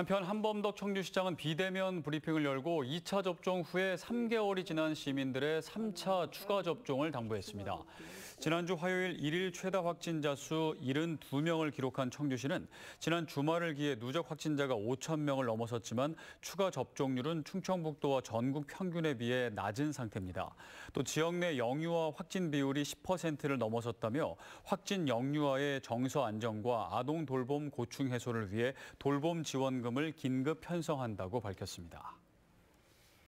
한편 한범덕 청주시장은 비대면 브리핑을 열고 2차 접종 후에 3개월이 지난 시민들의 3차 추가 접종을 당부했습니다. 지난주 화요일 1일 최다 확진자 수 72명을 기록한 청주시는 지난 주말을 기해 누적 확진자가 5천 명을 넘어섰지만 추가 접종률은 충청북도와 전국 평균에 비해 낮은 상태입니다. 또 지역 내 영유아 확진 비율이 10%를 넘어섰다며 확진 영유아의 정서 안정과 아동 돌봄 고충 해소를 위해 돌봄 지원금 지원금을 긴급 편성한다고 밝혔습니다.